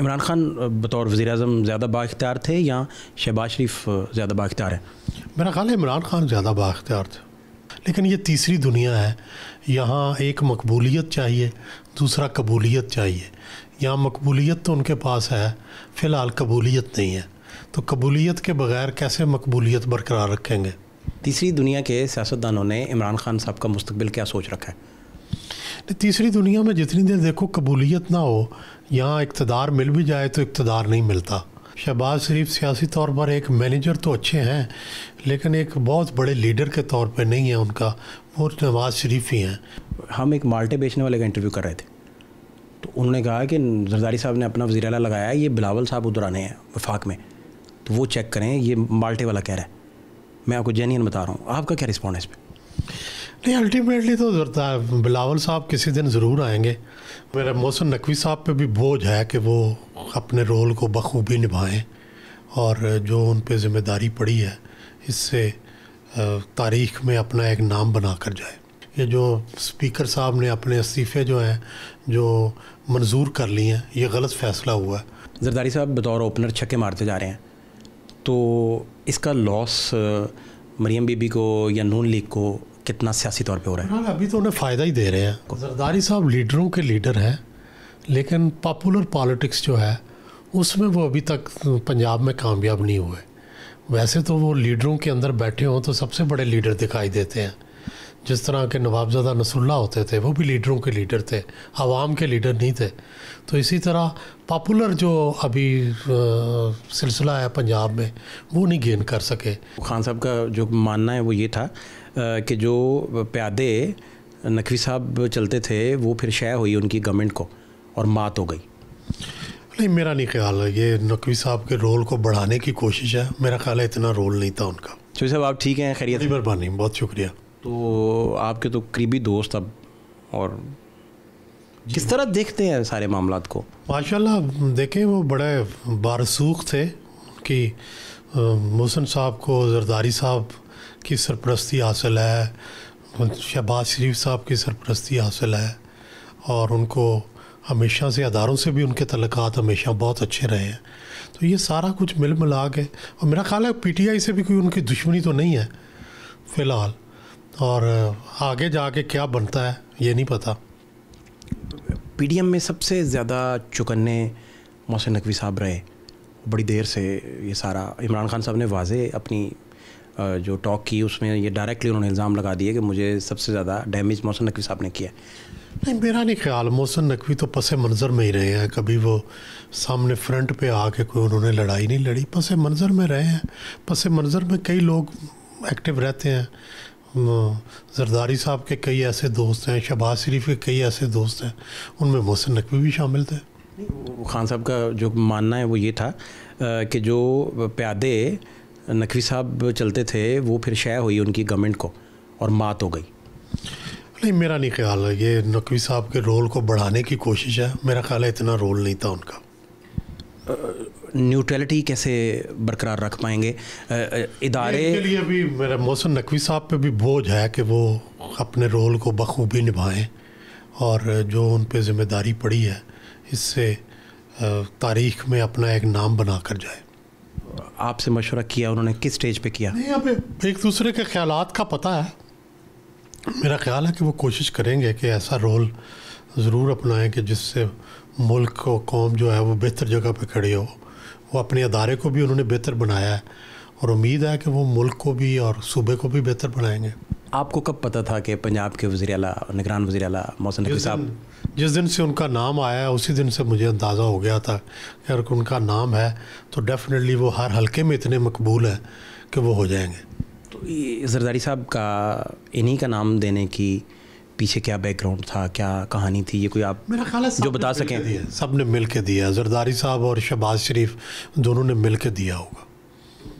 इमरान खान बतौर वज़ी अजम ज़्यादा बाख्तियार थे या शहबाज शरीफ ज़्यादा बाख्तियार है मेरा ख्याल है इमरान खान ज़्यादा बाख्तियार थे लेकिन ये तीसरी दुनिया है यहाँ एक मकबूलीत चाहिए दूसरा कबूलीत चाहिए यहाँ मकबूलीत तो उनके पास है फ़िलहाल कबूलीत नहीं है तो कबूलीत के बगैर कैसे मकबूलीत बरकरार रखेंगे तीसरी दुनिया के सियासतदानों ने इमरान खान साहब का मुस्तबिल क्या सोच रखा है तो तीसरी दुनिया में जितनी देर देखो कबूलियत ना हो यहाँ इकतदार मिल भी जाए तो इकतदार नहीं मिलता शहबाज शरीफ सियासी तौर पर एक मैनेजर तो अच्छे हैं लेकिन एक बहुत बड़े लीडर के तौर पर नहीं है उनका वो नवाज शरीफ ही हैं हम एक माल्टे बेचने वाले का इंटरव्यू कर रहे थे तो उन्होंने कहा कि जरदारी साहब ने अपना वजी अला लगाया ये बिलावल साहब उधर आने हैं वफाक में तो वो चेक करें ये माल्टे वाला कह रहा है मैं आपको जेन्यन बता रहा हूँ आपका क्या रिस्पॉन्ड है इस पर नहीं अल्टीमेटली तो बिलावल साहब किसी दिन ज़रूर आएंगे मेरा मोहसिन नकवी साहब पे भी बोझ है कि वो अपने रोल को बखूबी निभाएं और जो उन पर ज़िम्मेदारी पड़ी है इससे तारीख में अपना एक नाम बना कर जाए ये जो स्पीकर साहब ने अपने इस्तीफ़े जो हैं जो मंजूर कर लिए हैं ये गलत फ़ैसला हुआ है जरदारी साहब बतौर ओपनर छक्के मारते जा रहे हैं तो इसका लॉस मरियम बीबी को या नून लीग को कितना सियासी तौर पे हो रहा है अभी तो उन्हें फ़ायदा ही दे रहे हैं जरदारी साहब लीडरों के लीडर हैं लेकिन पॉपुलर पॉलिटिक्स जो है उसमें वो अभी तक पंजाब में कामयाब नहीं हुए वैसे तो वो लीडरों के अंदर बैठे हों तो सबसे बड़े लीडर दिखाई देते हैं जिस तरह के नवाबजादा नसरुल्ला होते थे वो भी लीडरों के लीडर थे आवाम के लीडर नहीं थे तो इसी तरह पॉपुलर जो अभी सिलसिला है पंजाब में वो नहीं गेन कर सके खान साहब का जो मानना है वो ये था कि जो प्यादे नकवी साहब चलते थे वो फिर शय हुई उनकी गवर्नमेंट को और मात हो गई नहीं मेरा नहीं ख्याल है ये नकवी साहब के रोल को बढ़ाने की कोशिश है मेरा ख्याल है इतना रोल नहीं था उनका चौधरी साहब आप ठीक हैं खैरियत मेहरबानी बहुत शुक्रिया तो आपके तो करीबी दोस्त अब और किस तरह देखते हैं सारे मामला को माशाल्लाह देखें वो बड़े बारसूख थे कि मोहसन साहब को जरदारी साहब की सरपरस्ती हासिल है शहबाज शरीफ साहब की सरपरस्ती हासिल है और उनको हमेशा से अदारों से भी उनके तलक़ हमेशा बहुत अच्छे रहे हैं तो ये सारा कुछ मिल मिला के और मेरा ख्याल है पीटीआई से भी कोई उनकी दुश्मनी तो नहीं है फ़िलहाल और आगे जाके क्या बनता है ये नहीं पता एम में सबसे ज़्यादा चुकन्ने मोहसिन नकवी साहब रहे बड़ी देर से ये सारा इमरान खान साहब ने वाजे अपनी जो टॉक की उसमें ये डायरेक्टली उन्होंने इल्ज़ाम लगा दिया कि मुझे सबसे ज़्यादा डैमेज मोहसन नकवी साहब ने किया नहीं मेरा नहीं ख्याल मोहसन नकवी तो पस मंज़र में ही रहे हैं कभी वो सामने फ्रंट पे आके कोई उन्होंने लड़ाई नहीं लड़ी पस मंज़र में रहे हैं पस मंज़र में कई लोग एक्टिव रहते हैं जरदारी साहब के कई ऐसे दोस्त हैं शहबाज शरीफ के कई ऐसे दोस्त हैं उनमें मोहसिन नकवी भी शामिल थे खान साहब का जो मानना है वो ये था कि जो प्यादे नकवी साहब चलते थे वो फिर शय हुई उनकी गवर्नमेंट को और मात हो गई नहीं मेरा नहीं ख्याल है ये नकवी साहब के रोल को बढ़ाने की कोशिश है मेरा ख्याल है इतना रोल नहीं था उनका न्यूट्रलिटी कैसे बरकरार रख पाएंगे इदारे के लिए भी मेरा मौसम नकवी साहब पे भी बोझ है कि वो अपने रोल को बखूबी निभाएं और जो उन पर जिम्मेदारी पड़ी है इससे तारीख में अपना एक नाम बना कर जाए आपसे मशवरा किया उन्होंने किस स्टेज पे किया नहीं अब एक दूसरे के ख्याल का पता है मेरा ख्याल है कि वो कोशिश करेंगे कि ऐसा रोल ज़रूर अपनाएं कि जिससे मुल्क और कौम जो है वो बेहतर जगह पे खड़ी हो वो अपने अदारे को भी उन्होंने बेहतर बनाया है और उम्मीद है कि वो मुल्क को भी और सूबे को भी बेहतर बनाएंगे आपको कब पता था कि पंजाब के वजी अला निगरान वजी अला मौसम साहब जिस दिन से उनका नाम आया है उसी दिन से मुझे अंदाज़ा हो गया था कि अगर उनका नाम है तो डेफ़िनेटली वो हर हलके में इतने मकबूल हैं कि वो हो जाएंगे तो जरदारी साहब का इन्हीं का नाम देने की पीछे क्या बैकग्राउंड था क्या कहानी थी ये कोई आप मेरा ख्याल जो बता सकें सब ने मिल के दिया जरदारी साहब और शहबाज शरीफ दोनों ने मिल के दिया होगा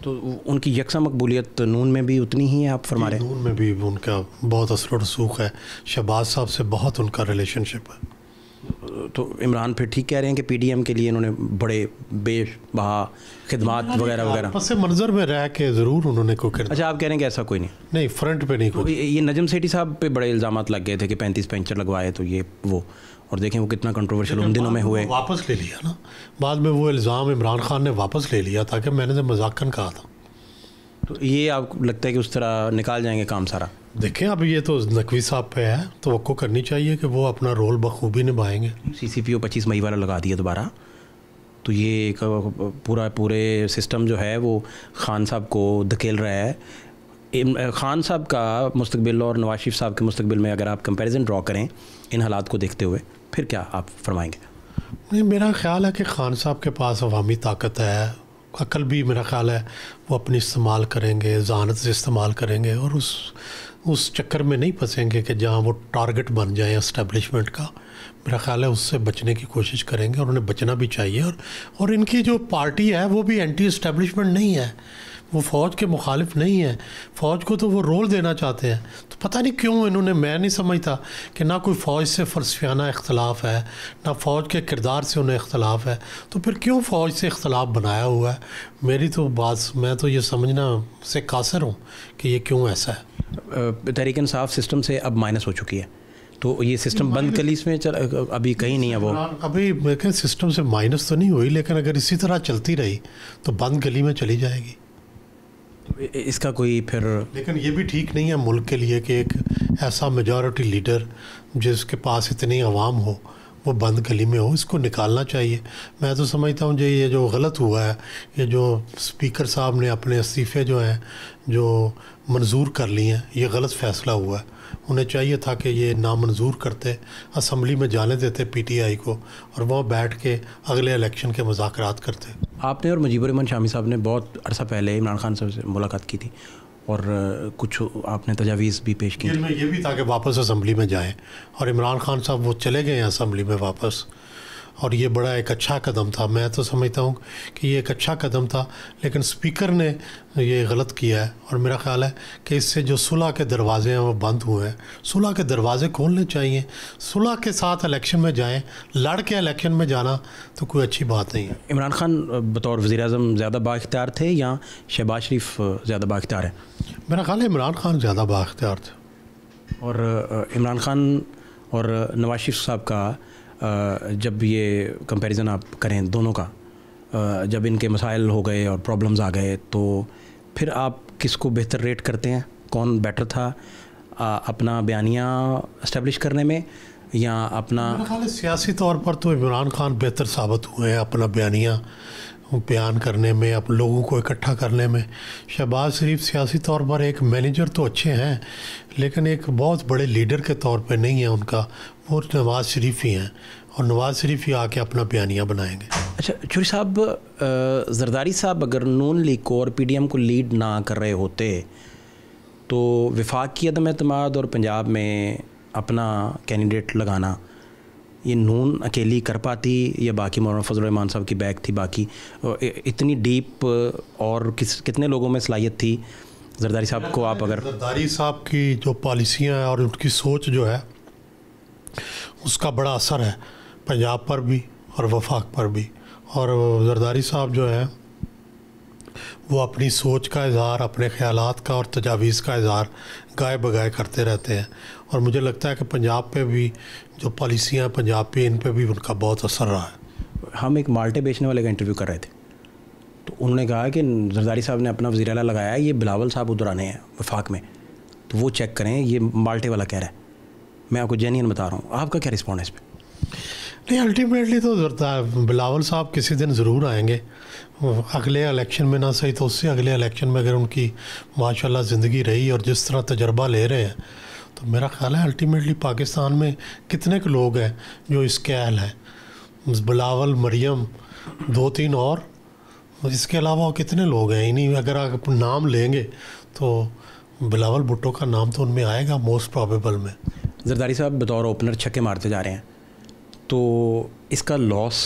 तो उनकी यकसा मकबूलियत तो नून में भी उतनी ही है आप फरमा रहे नून में भी उनका बहुत असर और रसूख है शहबाज साहब से बहुत उनका रिलेशनशिप है तो इमरान फिर ठीक कह रहे हैं कि पीडीएम के लिए इन्होंने बड़े बेश बहा खिदमत वगैरह वगैरह बस मंजर में रह के ज़रूर उन्होंने को कर अच्छा आप कह रहे हैं कि ऐसा कोई नहीं नहीं फ्रंट पे नहीं कोई तो ये नजम सेठी साहब पे बड़े इल्ज़ाम लग गए थे कि पैंतीस पेंचर लगवाए तो ये वो और देखें वो कितना कंट्रोवर्शियल उन दिनों में हुए वापस ले लिया ना बाद में वो इल्ज़ाम इमरान खान ने वापस ले लिया ताकि मैंने मजाकन कहा था तो ये आपको लगता है कि उस तरह निकाल जाएंगे काम सारा देखें अब ये तो नकवी साहब पे है तो वक्को करनी चाहिए कि वो अपना रोल बखूबी निभाएंगे सी सी पी ओ पच्चीस मई वाला लगा दिया दोबारा तो ये पूरा पूरे सिस्टम जो है वो खान साहब को धकेल रहा है खान साहब का मुस्तबिल और नवाज शरीफ साहब के मुस्तबिल में अगर आप कंपैरिजन ड्रॉ करें इन हालात को देखते हुए फिर क्या आप फरमाएंगे नहीं मेरा ख्याल है कि खान साहब के पास अवामी ताकत है अकल भी मेरा ख्याल है वो अपनी इस्तेमाल करेंगे जहानत से इस्तेमाल करेंगे और उस उस चक्कर में नहीं फंसेंगे कि जहाँ वो टारगेट बन जाए इस्टेब्लिशमेंट का मेरा ख्याल है उससे बचने की कोशिश करेंगे और उन्हें बचना भी चाहिए और और इनकी जो पार्टी है वो भी एंटी इस्टेब्लिशमेंट नहीं है वो फ़ौज के मुखालिफ नहीं है फ़ौज को तो वो रोल देना चाहते हैं तो पता नहीं क्यों इन्होंने मैं नहीं समझता कि ना कोई फ़ौज से फलसफियाना इख्तलाफ है ना फ़ौज के किरदार से उन्हें इख्तलाफ है तो फिर क्यों फ़ौज से इख्तलाफ बनाया हुआ है मेरी तो बात मैं तो ये समझना से कासर हूँ कि ये क्यों ऐसा है तहरीक साफ सिस्टम से अब माइनस हो चुकी है तो ये सिस्टम बंद कलीस में चल अभी कहीं नहीं है वो अभी मैं सिस्टम से माइनस तो नहीं हुई लेकिन अगर इसी तरह चलती रही तो बंद गली में चली जाएगी इसका कोई फिर लेकिन ये भी ठीक नहीं है मुल्क के लिए कि एक ऐसा मेजॉरिटी लीडर जिसके पास इतनी आवाम हो वो बंद गली में हो इसको निकालना चाहिए मैं तो समझता हूँ जी ये जो गलत हुआ है ये जो स्पीकर साहब ने अपने इस्तीफ़े जो हैं जो मंजूर कर लिए हैं ये गलत फ़ैसला हुआ है उन्हें चाहिए था कि ये नामंजूर करते असम्बली में जाने देते पीटीआई को और वह बैठ के अगले इलेक्शन के मुजाकर करते आपने और रमन शामी साहब ने बहुत अरसा पहले इमरान खान साहब से मुलाकात की थी और कुछ आपने तजावीज़ भी पेश की ये भी था कि वापस असम्बली में जाएँ और इमरान खान साहब वो चले गए हैं असम्बली में वापस और ये बड़ा एक अच्छा कदम था मैं तो समझता हूँ कि ये एक अच्छा कदम था लेकिन स्पीकर ने ये गलत किया है और मेरा ख्याल है कि इससे जो सुलह के दरवाज़े हैं वो बंद हुए हैं सुलह के दरवाज़े खोलने चाहिए सुलह के साथ इलेक्शन में जाएँ लड़ के इलेक्शन में जाना तो कोई अच्छी बात नहीं है इमरान खान बतौर वज़ी अजम ज़्यादा बाख्तियार थे या शहबाज शरीफ ज़्यादा बाख्तियार है मेरा ख्याल है इमरान खान ज़्यादा बाख्तियार थे और इमरान खान और नवाज शरीफ साहब का जब ये कंपैरिजन आप करें दोनों का जब इनके मसाइल हो गए और प्रॉब्लम्स आ गए तो फिर आप किसको बेहतर रेट करते हैं कौन बेटर था आ, अपना बयानिया इस्टेब्लिश करने में या अपना सियासी तौर पर तो इमरान खान बेहतर साबित हुए हैं अपना बयानिया बयान करने में अब लोगों को इकट्ठा करने में शहबाज शरीफ सियासी तौर पर एक मैनेजर तो अच्छे हैं लेकिन एक बहुत बड़े लीडर के तौर पे नहीं है उनका वो तो नवाज़ शरीफ ही हैं और नवाज़ शरीफ ही आके अपना बयानिया बनाएंगे अच्छा चूरी साहब जरदारी साहब अगर नून लीग को और पीडीएम को लीड ना कर रहे होते तो विफाक की अदम अतमाद और पंजाब में अपना कैंडिडेट लगाना ये नून अकेली कर पाती या बाकी मौलाना रहमान साहब की बैग थी बाकी इतनी डीप और किस कितने लोगों में सलाहियत थी जरदारी साहब को आप अगर जरदारी साहब की जो पॉलिसियाँ और उनकी सोच जो है उसका बड़ा असर है पंजाब पर भी और वफाक पर भी और जरदारी साहब जो हैं वो अपनी सोच का इजहार अपने ख्याल का और तजावीज़ का इजहार गाय बगाए करते रहते हैं और मुझे लगता है कि पंजाब पे भी जो पॉलिसियाँ पंजाब पे इन पे भी उनका बहुत असर रहा है हम एक माल्टे बेचने वाले का इंटरव्यू कर रहे थे तो उन्होंने कहा कि जरदारी साहब ने अपना वजीराला लगाया ये बिलावल साहब उधर आने हैं वफाक में तो वो चेक करें ये माल्टे वाला कह रहा है मैं आपको जेन्यन बता रहा हूँ आपका क्या रिस्पॉन्ड है इस पर नहीं अल्टीमेटली तो बिलावल साहब किसी दिन ज़रूर आएंगे अगले इलेक्शन में ना सही तो उससे अगले इलेक्शन में अगर उनकी माशा ज़िंदगी रही और जिस तरह तजर्बा ले रहे हैं तो मेरा ख्याल है अल्टीमेटली पाकिस्तान में कितने के लोग हैं जो इसके अहल हैं बिलावल मरियम दो तीन और इसके अलावा कितने लोग हैं इन्हीं अगर आप नाम लेंगे तो बिलावल भुट्टो का नाम तो उनमें आएगा मोस्ट प्रॉबेबल में जरदारी साहब बतौर ओपनर छक्के मारते जा रहे हैं तो इसका लॉस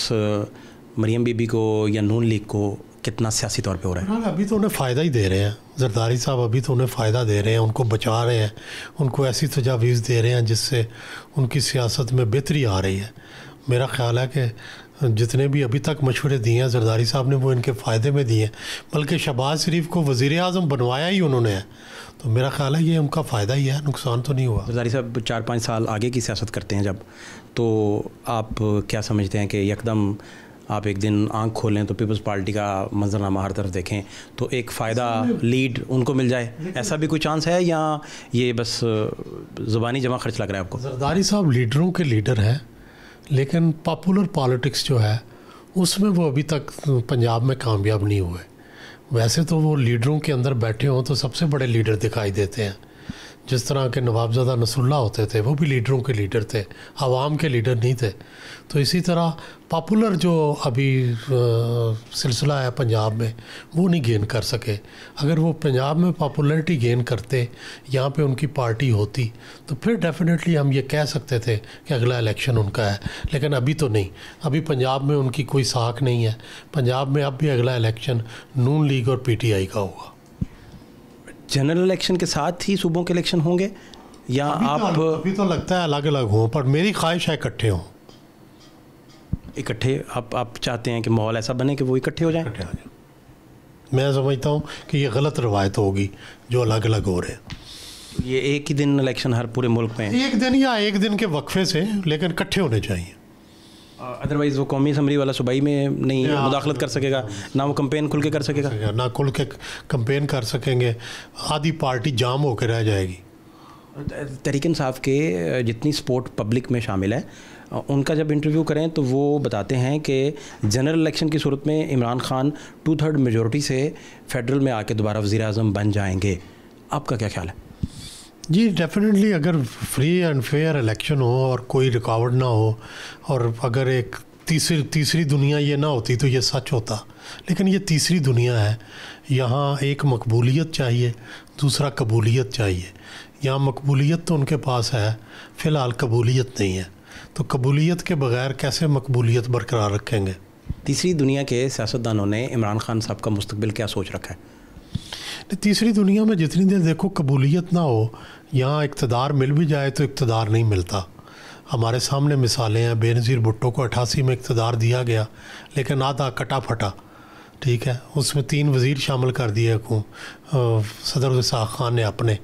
मरियम बीबी को या नून लीग को कितना सियासी तौर पे हो रहा है अभी तो उन्हें फ़ायदा ही दे रहे हैं जरदारी साहब अभी तो उन्हें फ़ायदा दे रहे हैं उनको बचा रहे हैं उनको ऐसी तजावीज़ दे रहे हैं जिससे उनकी सियासत में बेहतरी आ रही है मेरा ख्याल है कि जितने भी अभी तक मशवरे दिए हैं जरदारी साहब ने वो इनके फ़ायदे में दिए हैं बल्कि शहबाज शरीफ को वज़ी अजम बनवाया ही उन्होंने है तो मेरा ख्याल है ये उनका फ़ायदा ही है नुकसान तो नहीं हुआ जरदारी साहब चार पाँच साल आगे की सियासत करते हैं जब तो आप क्या समझते हैं कि यकदम आप एक दिन आंख खोलें तो पीपल्स पार्टी का मंजरनामा हर तरफ देखें तो एक फ़ायदा लीड उनको मिल जाए ऐसा भी कोई चांस है या ये बस ज़ुबानी जमा खर्च लग रहा है आपको सरदारी साहब लीडरों के लीडर हैं लेकिन पॉपुलर पॉलिटिक्स जो है उसमें वो अभी तक पंजाब में कामयाब नहीं हुए वैसे तो वो लीडरों के अंदर बैठे हों तो सबसे बड़े लीडर दिखाई देते हैं जिस तरह के नवाबजादा नसरुल्ला होते थे वो भी लीडरों के लीडर थे आवाम के लीडर नहीं थे तो इसी तरह पॉपुलर जो अभी सिलसिला है पंजाब में वो नहीं गेन कर सके अगर वो पंजाब में पॉपुलरिटी गेन करते यहाँ पे उनकी पार्टी होती तो फिर डेफिनेटली हम ये कह सकते थे कि अगला इलेक्शन उनका है लेकिन अभी तो नहीं अभी पंजाब में उनकी कोई साख नहीं है पंजाब में अब भी अगला इलेक्शन नून लीग और पी का होगा जनरल इलेक्शन के साथ ही सूबों के इलेक्शन होंगे या अभी तो आप तो, अभी तो लगता है अलग अलग हो पर मेरी ख्वाहिश है इकट्ठे हों इकट्ठे आप आप चाहते हैं कि माहौल ऐसा बने कि वो इकट्ठे हो जाए मैं समझता हूँ कि ये गलत रवायत होगी जो अलग अलग हो रहे हैं ये एक ही दिन इलेक्शन हर पूरे मुल्क में एक दिन या एक दिन के वक्फे से लेकिन इकट्ठे होने चाहिए अदरवाइज़ uh, वो कौमी असम्बली वाला सूबाई में नहीं मुदाखलत कर सकेगा ना वो कम्पेन खुल के कर सकेगा ना खुल के कम्पेन कर सकेंगे आधी पार्टी जाम होकर रह जाएगी तहरीक साहब के uh, जितनी सपोर्ट पब्लिक में शामिल है uh, उनका जब इंटरव्यू करें तो वो बताते हैं कि जनरल इलेक्शन की सूरत में Imran Khan two third majority से फेडरल में आके दोबारा वज़ी अजम बन जाएंगे आपका क्या ख्याल है जी डेफिनेटली अगर फ्री एंड फेयर इलेक्शन हो और कोई रुकावट ना हो और अगर एक तीसरी तीसरी दुनिया ये ना होती तो ये सच होता लेकिन ये तीसरी दुनिया है यहाँ एक मकबूलियत चाहिए दूसरा कबूलियत चाहिए यहाँ मकबूलियत तो उनके पास है फ़िलहाल कबूलियत नहीं है तो कबूलियत के बगैर कैसे मकबूलियत बरकरार रखेंगे तीसरी दुनिया के सियासतदानों ने इमरान खान साहब का मुस्तबिल क्या सोच रखा है तो तीसरी दुनिया में जितनी देर देखो कबूलियत ना हो यहाँ इकतदार मिल भी जाए तो इकतदार नहीं मिलता हमारे सामने मिसालें हैं बेनज़ीर भुट्टो को अठासी में इकतदार दिया गया लेकिन आधा कटा फटा ठीक है उसमें तीन वज़ीर शामिल कर दिए सदर वसाख खान ने अपने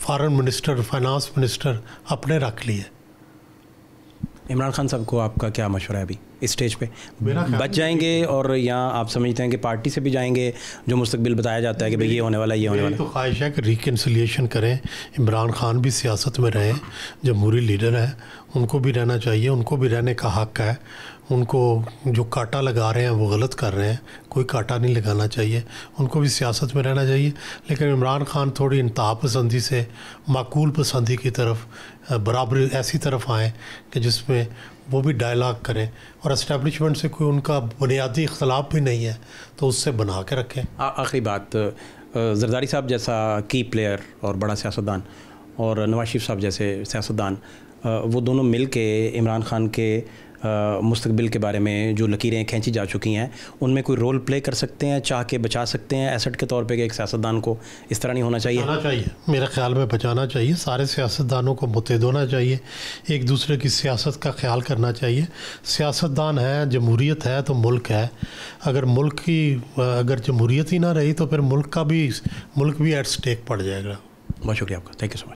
फ़ारन मिनिस्टर फाइनेंस मिनिस्टर अपने रख लिए इमरान खान साहब को आपका क्या मशवरा है अभी इस स्टेज पे बच जाएंगे और यहाँ आप समझते हैं कि पार्टी से भी जाएंगे जो मुस्तबिल बताया जाता है कि भाई ये होने वाला ये होने वाला तो ख्वाहिश है कि रिकनसिलियेशन करें इमरान खान भी सियासत में रहें जमहूरी लीडर हैं उनको भी रहना चाहिए उनको भी रहने का हक है उनको जो काटा लगा रहे हैं वो गलत कर रहे हैं कोई काटा नहीं लगाना चाहिए उनको भी सियासत में रहना चाहिए लेकिन इमरान खान थोड़ी इंतहा पसंदी से माकूल पसंदी की तरफ बराबर ऐसी तरफ आएँ कि जिसमें वो भी डायलाग करें और इस्टेबलिशमेंट से कोई उनका बुनियादी इख्तलाफ भी नहीं है तो उससे बना के रखें आखिरी बात जरदारी साहब जैसा की प्लेयर और बड़ा सियासतदान और नवाज शरीफ साहब जैसे सियासतदान वो दोनों मिल के इमरान खान के मुस्तबिल के बारे में जो लकीरें खींची जा चुकी हैं उनमें कोई रोल प्ले कर सकते हैं चाह के बचा सकते हैं एसेट के तौर पर एक सियासतदान को इस तरह नहीं होना चाहिए होना चाहिए मेरे ख्याल में बचाना चाहिए सारे सियासतदानों को मुतहद होना चाहिए एक दूसरे की सियासत का ख्याल करना चाहिए सियासतदान है जमहूरीत है तो मुल्क है अगर मुल्क की अगर जमहूरीत ही ना रही तो फिर मुल्क का भी मुल्क भी एट स्टेक पड़ जाएगा बहुत शुक्रिया आपका थैंक यू सो मच